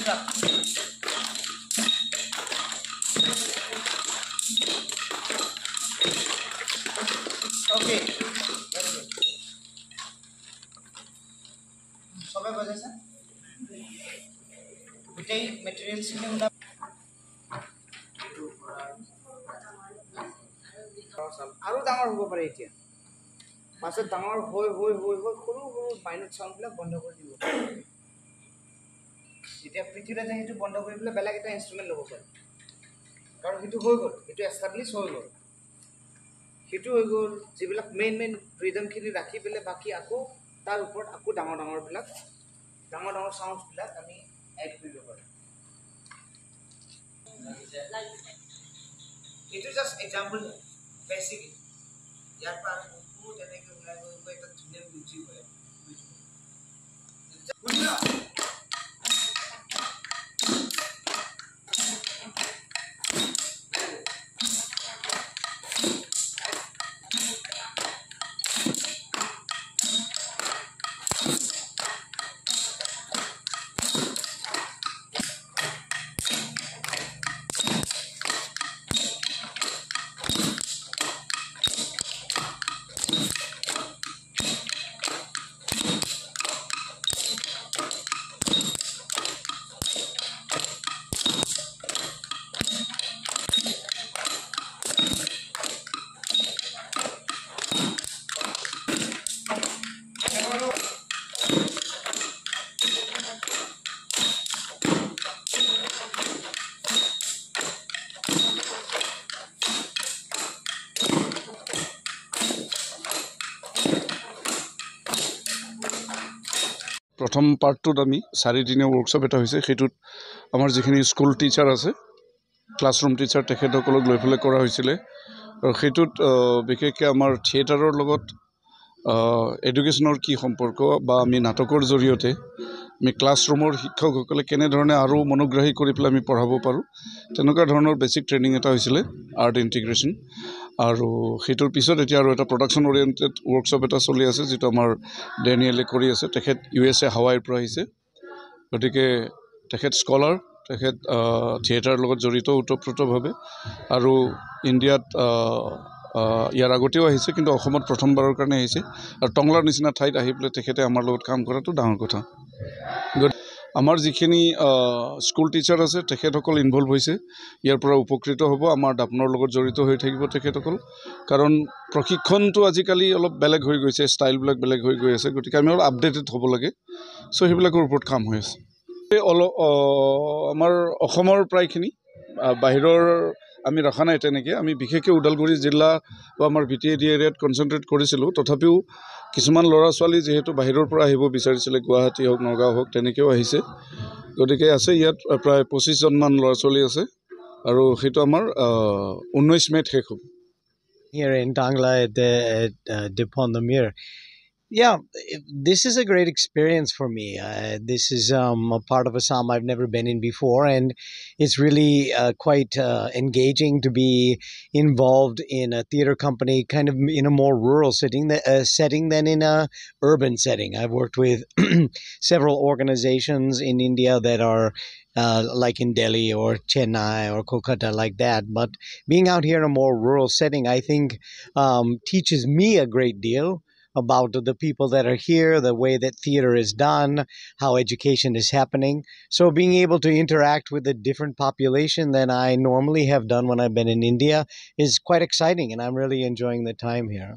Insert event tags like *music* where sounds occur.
这个。OK。সবাই বোঝা স্যার গোটেই মেটেরিয়াল সিনে উন্নয়ন আরো ডর হব পারে এটা মাছের ডর হয়ে হয়ে হয়ে হয়ে সরু সরু মাইনর সাউন্ডবিল বন্ধ করে দিব এতিয়া পৃথিৱীত যে সেইটো বন্ধ কৰি পেলাই বেলেগ এটা ইনষ্ট্ৰুমেণ্ট ল'ব পাৰি কাৰণ সেইটো হৈ গ'ল সেইটো এষ্টাব্লিছ হৈ গ'ল সেইটো হৈ গ'ল যিবিলাক মেইন মেইন ৰিডমখিনি ৰাখি পেলাই বাকী আকৌ তাৰ ওপৰত আকৌ ডাঙৰ ডাঙৰবিলাক ডাঙৰ ডাঙৰ চাউণ্ডছবিলাক আমি এড কৰিব পাৰোঁ এইটো জাষ্ট এক্সাম্পল বেছিকেলি ইয়াৰ পৰা আমি বহুত এনেকৈ ওলাই গৈ গৈ এটা ধুনীয়া বুজি হয় বুজিছোঁ প্ৰথম পাৰ্টটোত আমি চাৰিদিনীয়া ৱৰ্কশ্বপ এটা হৈছে সেইটোত আমাৰ যিখিনি স্কুল টিচাৰ আছে ক্লাছৰুম টিচাৰ তেখেতসকলক লৈ পেলাই কৰা হৈছিলে আৰু সেইটোত বিশেষকৈ আমাৰ থিয়েটাৰৰ লগত এডুকেশ্যনৰ কি সম্পৰ্ক বা আমি নাটকৰ জৰিয়তে আমি ক্লাছৰুমৰ শিক্ষকসকলে কেনেধৰণে আৰু মনোগ্ৰাহী কৰি পেলাই আমি পঢ়াব পাৰোঁ তেনেকুৱা ধৰণৰ বেছিক ট্ৰেইনিং এটা হৈছিলে আৰ্ট ইণ্টিগ্ৰেশ্যন আৰু সেইটোৰ পিছত এতিয়া আৰু এটা প্ৰডাকশ্যন অৰিয়েণ্টেড ৱৰ্কশ্বপ এটা চলি আছে যিটো আমাৰ ডেনিয়েলে কৰি আছে তেখেত ইউ এছ এ হাৱাইৰ পৰা আহিছে গতিকে তেখেত স্কলাৰ তেখেত থিয়েটাৰৰ লগত জড়িত ওতঃপ্ৰোতভাৱে আৰু ইণ্ডিয়াত ইয়াৰ আগতেও আহিছে কিন্তু অসমত প্ৰথমবাৰৰ কাৰণে আহিছে আৰু টংলাৰ নিচিনা ঠাইত আহি পেলাই তেখেতে আমাৰ লগত কাম কৰাটো ডাঙৰ কথা আমাৰ যিখিনি স্কুল টিচাৰ আছে তেখেতসকল ইনভলভ হৈছে ইয়াৰ পৰা উপকৃত হ'ব আমাৰ দাপোনৰ লগত জড়িত হৈ থাকিব তেখেতসকল কাৰণ প্ৰশিক্ষণটো আজিকালি অলপ বেলেগ হৈ গৈছে ষ্টাইলবিলাক বেলেগ হৈ গৈ আছে গতিকে আমি অলপ আপডেটেড হ'ব লাগে চ' সেইবিলাকৰ ওপৰত কাম হৈ আছে অলপ আমাৰ অসমৰ প্ৰায়খিনি বাহিৰৰ আমি ৰখা নাই তেনেকৈ আমি বিশেষকৈ ওদালগুৰি জিলা বা আমাৰ ভি টি এ ডি এৰিয়াত কনচেনট্ৰেট কৰিছিলোঁ তথাপিও কিছুমান ল'ৰা ছোৱালী যিহেতু বাহিৰৰ পৰা আহিব বিচাৰিছিলে গুৱাহাটী হওক নগাঁও হওক তেনেকৈও আহিছে গতিকে আছে ইয়াত প্ৰায় পঁচিছজনমান ল'ৰা ছোৱালী আছে আৰু সেইটো আমাৰ ঊনৈছ মে'ত শেষ হ'ব yeah this is a great experience for me uh, this is um, a part of assam i've never been in before and it's really uh, quite uh, engaging to be involved in a theater company kind of in a more rural setting, that, uh, setting than in a urban setting i've worked with *clears throat* several organizations in india that are uh, like in Delhi or Chennai or Kolkata, like that. But being out here in a more rural setting, I think, um, teaches me a great deal about the people that are here, the way that theater is done, how education is happening. So being able to interact with a different population than I normally have done when I've been in India is quite exciting, and I'm really enjoying the time here.